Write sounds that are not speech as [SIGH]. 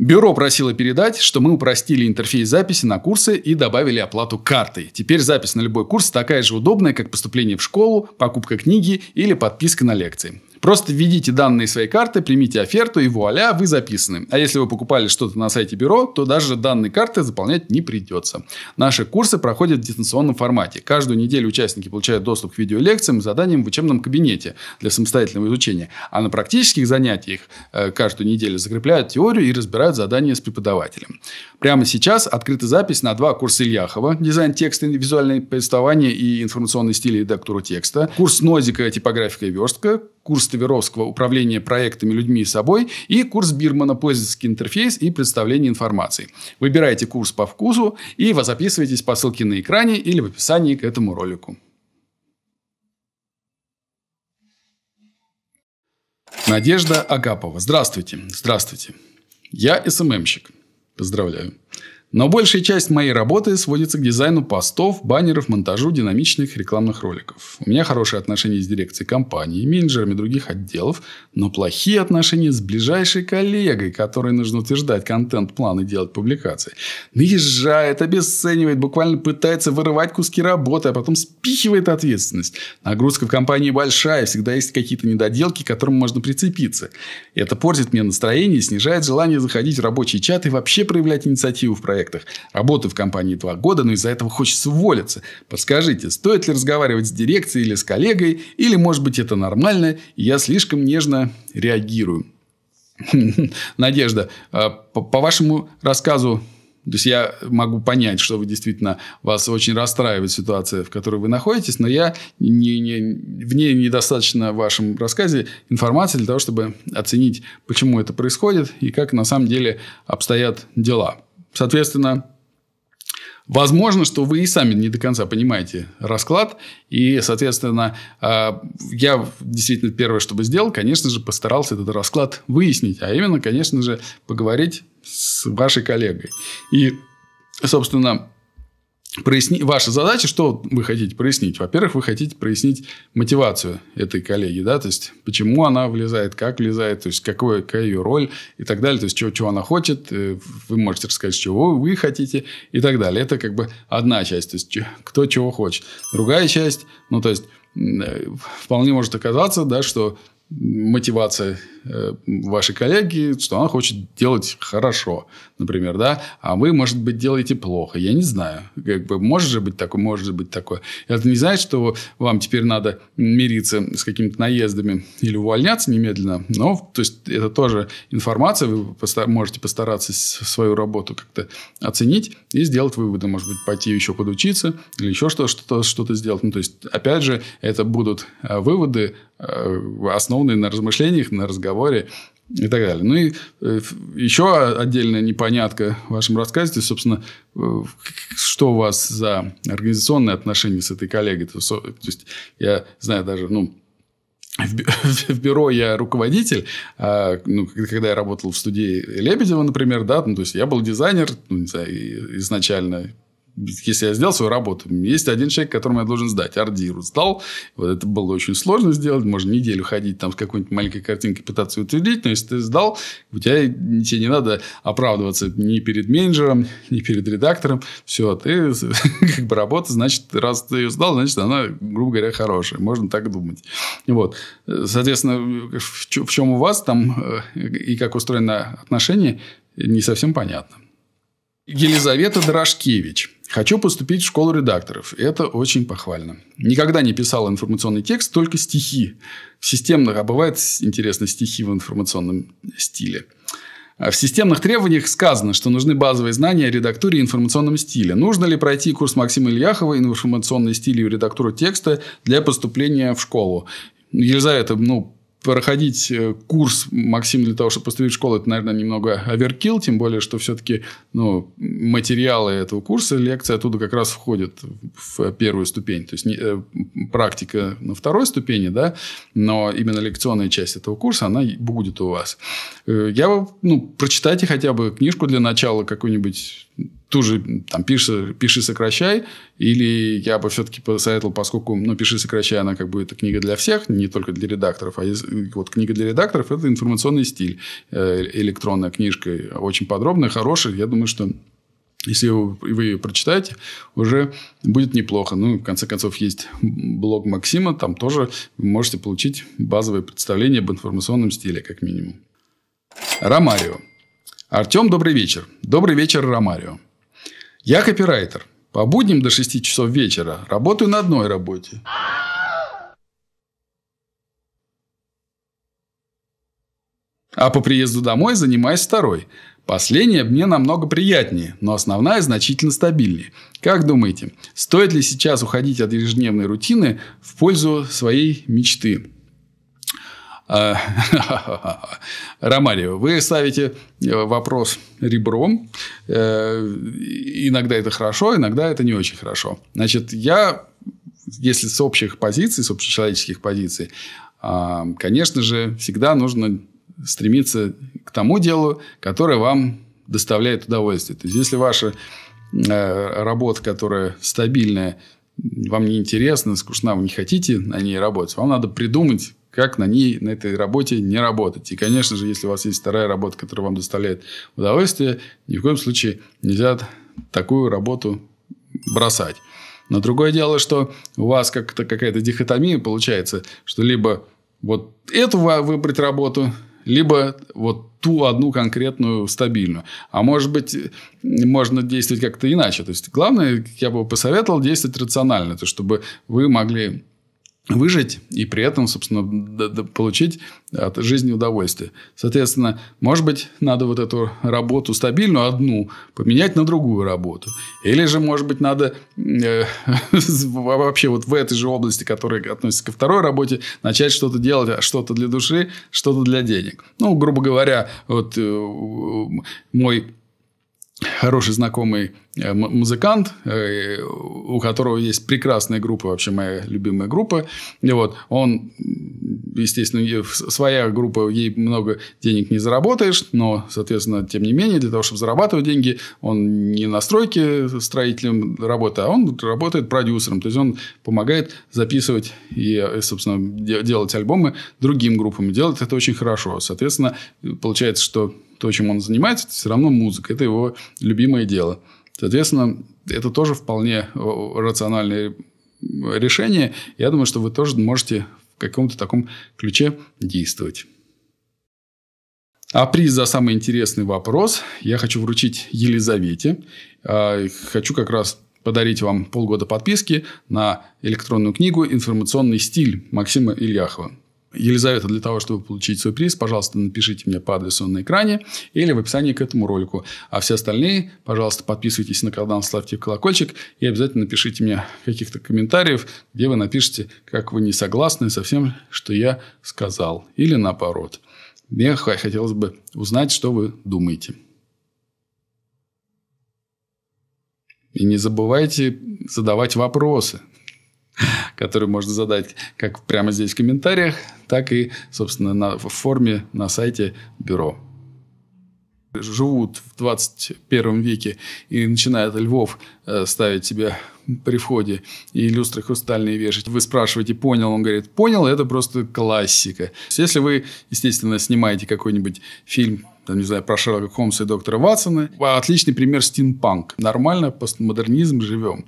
Бюро просило передать, что мы упростили интерфейс записи на курсы и добавили оплату картой. Теперь запись на любой курс такая же удобная, как поступление в школу, покупка книги или подписка на лекции. Просто введите данные своей карты, примите оферту и вуаля, вы записаны. А если вы покупали что-то на сайте бюро, то даже данные карты заполнять не придется. Наши курсы проходят в дистанционном формате. Каждую неделю участники получают доступ к видеолекциям и заданиям в учебном кабинете для самостоятельного изучения. А на практических занятиях э, каждую неделю закрепляют теорию и разбирают задания с преподавателем. Прямо сейчас открыта запись на два курса Ильяхова. Дизайн текста, визуальное представление и информационный стиль и редактуру текста. Курс Нозика «Типографика и верстка» курс Тавировского «Управление проектами, людьми и собой» и курс Бирмана «Пользовательский интерфейс и представление информации». Выбирайте курс по вкусу и записывайтесь по ссылке на экране или в описании к этому ролику. Надежда Агапова. Здравствуйте. Здравствуйте. Я СММщик. Поздравляю. Но большая часть моей работы сводится к дизайну постов, баннеров, монтажу динамичных рекламных роликов. У меня хорошие отношения с дирекцией компании, менеджерами других отделов, но плохие отношения с ближайшей коллегой, которой нужно утверждать контент-план и делать публикации. Наезжает, обесценивает, буквально пытается вырывать куски работы, а потом спихивает ответственность. Нагрузка в компании большая, всегда есть какие-то недоделки, к которым можно прицепиться. Это портит мне настроение и снижает желание заходить в рабочий чат и вообще проявлять инициативу в проекте проектах. Работаю в компании два года, но из-за этого хочется уволиться. Подскажите, стоит ли разговаривать с дирекцией или с коллегой, или, может быть, это нормально, и я слишком нежно реагирую? [LAUGHS] Надежда, а по вашему рассказу то есть я могу понять, что вы действительно вас очень расстраивает ситуация, в которой вы находитесь, но я не, не, в ней недостаточно в вашем рассказе информации для того, чтобы оценить, почему это происходит и как на самом деле обстоят дела. Соответственно, Возможно, что вы и сами не до конца понимаете расклад, и, соответственно, а, я действительно первое, что бы сделал, конечно же, постарался этот расклад выяснить, а именно, конечно же, поговорить с вашей коллегой. И, собственно, проясни... ваша задача, что вы хотите прояснить? Во-первых, вы хотите прояснить мотивацию этой коллеги, да, то есть, почему она влезает, как влезает, то есть, какое какая ее роль и так далее, то есть, чего, чего она хочет, э, вы можете рассказать, чего вы хотите и так далее. Это как бы одна часть, то есть, кто чего хочет. Другая часть, ну, то есть, э, вполне может оказаться, да, что мотивация Э, ваши коллеги, что она хочет делать хорошо, например, да, а вы, может быть, делаете плохо, я не знаю, как бы может же быть такое, может же быть такое. Это не значит, что вам теперь надо мириться с какими-то наездами или увольняться немедленно, но, то есть, это тоже информация, вы можете постараться свою работу как-то оценить и сделать выводы, может быть, пойти еще подучиться или еще что-то что что сделать. Ну, то есть, опять же, это будут э, выводы, э, основанные на размышлениях, на разговорах разговоре и так далее. Ну и э, еще отдельная непонятка в вашем рассказе, собственно, э, что у вас за организационные отношения с этой коллегой. То есть, я знаю даже, ну, в [LAUGHS] бюро я руководитель, а, ну, когда я работал в студии Лебедева, например, да, ну, то есть я был дизайнер ну, не знаю, изначально, если я сделал свою работу, есть один человек, которому я должен сдать. Ардиру сдал. Вот это было очень сложно сделать. Можно неделю ходить там с какой-нибудь маленькой картинкой, пытаться утвердить. Но если ты сдал, у тебя тебе не надо оправдываться ни перед менеджером, ни перед редактором. Все, ты [LAUGHS] как бы работа, значит, раз ты ее сдал, значит, она, грубо говоря, хорошая. Можно так думать. Вот. Соответственно, в чем у вас там э, и как устроено отношение, не совсем понятно. Елизавета Дорошкевич. Хочу поступить в школу редакторов. Это очень похвально. Никогда не писал информационный текст, только стихи. В системных, а бывает интересно, стихи в информационном стиле. А в системных требованиях сказано, что нужны базовые знания о редактуре и информационном стиле. Нужно ли пройти курс Максима Ильяхова информационной стиль и редактура текста» для поступления в школу? Елизавета, ну, проходить э, курс Максим для того, чтобы поступить в школу, это, наверное, немного оверкил, тем более, что все-таки ну, материалы этого курса, лекции оттуда как раз входят в первую ступень. То есть, не, э, практика на второй ступени, да, но именно лекционная часть этого курса, она будет у вас. Э, я бы, ну, прочитайте хотя бы книжку для начала какую-нибудь ту же там пиши, пиши, сокращай, или я бы все-таки посоветовал, поскольку, ну, пиши, сокращай, она как бы это книга для всех, не только для редакторов, а из, вот книга для редакторов – это информационный стиль, э, электронная книжка, очень подробная, хорошая, я думаю, что если вы ее прочитаете, уже будет неплохо. Ну, в конце концов, есть блог Максима, там тоже вы можете получить базовое представление об информационном стиле, как минимум. Ромарио. Артем, добрый вечер. Добрый вечер, Ромарио. Я копирайтер. По будням до 6 часов вечера работаю на одной работе. А по приезду домой занимаюсь второй. Последняя мне намного приятнее, но основная значительно стабильнее. Как думаете, стоит ли сейчас уходить от ежедневной рутины в пользу своей мечты? Э, [LAUGHS] Ромарио, вы ставите э, вопрос ребром. Э, иногда это хорошо, иногда это не очень хорошо. Значит, я, если с общих позиций, с общечеловеческих позиций, а, конечно же, всегда нужно стремиться к тому делу, которое вам доставляет удовольствие. То есть, если ваша работа, которая стабильная, вам не интересна, скучна, вы не хотите на ней работать, вам надо придумать как на ней, на этой работе не работать. И, конечно же, если у вас есть вторая работа, которая вам доставляет удовольствие, ни в коем случае нельзя такую работу бросать. Но другое дело, что у вас как-то какая-то дихотомия получается, что либо вот эту выбрать работу, либо вот ту одну конкретную стабильную. А может быть, можно действовать как-то иначе. То есть, главное, я бы посоветовал действовать рационально, то, чтобы вы могли выжить и при этом, собственно, получить от жизни удовольствие. Соответственно, может быть, надо вот эту работу стабильную одну поменять на другую работу. Или же, может быть, надо э, [LAUGHS] вообще вот в этой же области, которая относится ко второй работе, начать что-то делать, а что-то для души, что-то для денег. Ну, грубо говоря, вот э, мой хороший знакомый Э, музыкант, э, у которого есть прекрасная группа, вообще моя любимая группа. И вот, он, естественно, своя группа, ей много денег не заработаешь, но, соответственно, тем не менее, для того, чтобы зарабатывать деньги, он не на стройке строителем работает, а он работает продюсером. То есть, он помогает записывать и, э, собственно, делать альбомы другим группам. Делает это очень хорошо. Соответственно, получается, что то, чем он занимается, это все равно музыка. Это его любимое дело. Соответственно, это тоже вполне э, рациональное э, решение. Я думаю, что вы тоже можете в каком-то таком ключе действовать. А приз за самый интересный вопрос я хочу вручить Елизавете. А, хочу как раз подарить вам полгода подписки на электронную книгу «Информационный стиль» Максима Ильяхова. Елизавета, для того, чтобы получить свой приз, пожалуйста, напишите мне по адресу на экране или в описании к этому ролику. А все остальные, пожалуйста, подписывайтесь на канал, ставьте колокольчик и обязательно напишите мне каких-то комментариев, где вы напишите, как вы не согласны со всем, что я сказал. Или наоборот. Мне хотелось бы узнать, что вы думаете. И не забывайте задавать вопросы которые можно задать как прямо здесь в комментариях, так и, собственно, на, в форме на сайте бюро живут в 21 веке и начинают львов э, ставить себе при входе и люстры хрустальные вешать. Вы спрашиваете, понял? Он говорит, понял, это просто классика. Если вы, естественно, снимаете какой-нибудь фильм там, не знаю, про Шерлока Холмса и доктора Ватсона. Отличный пример стимпанк. Нормально, постмодернизм, живем.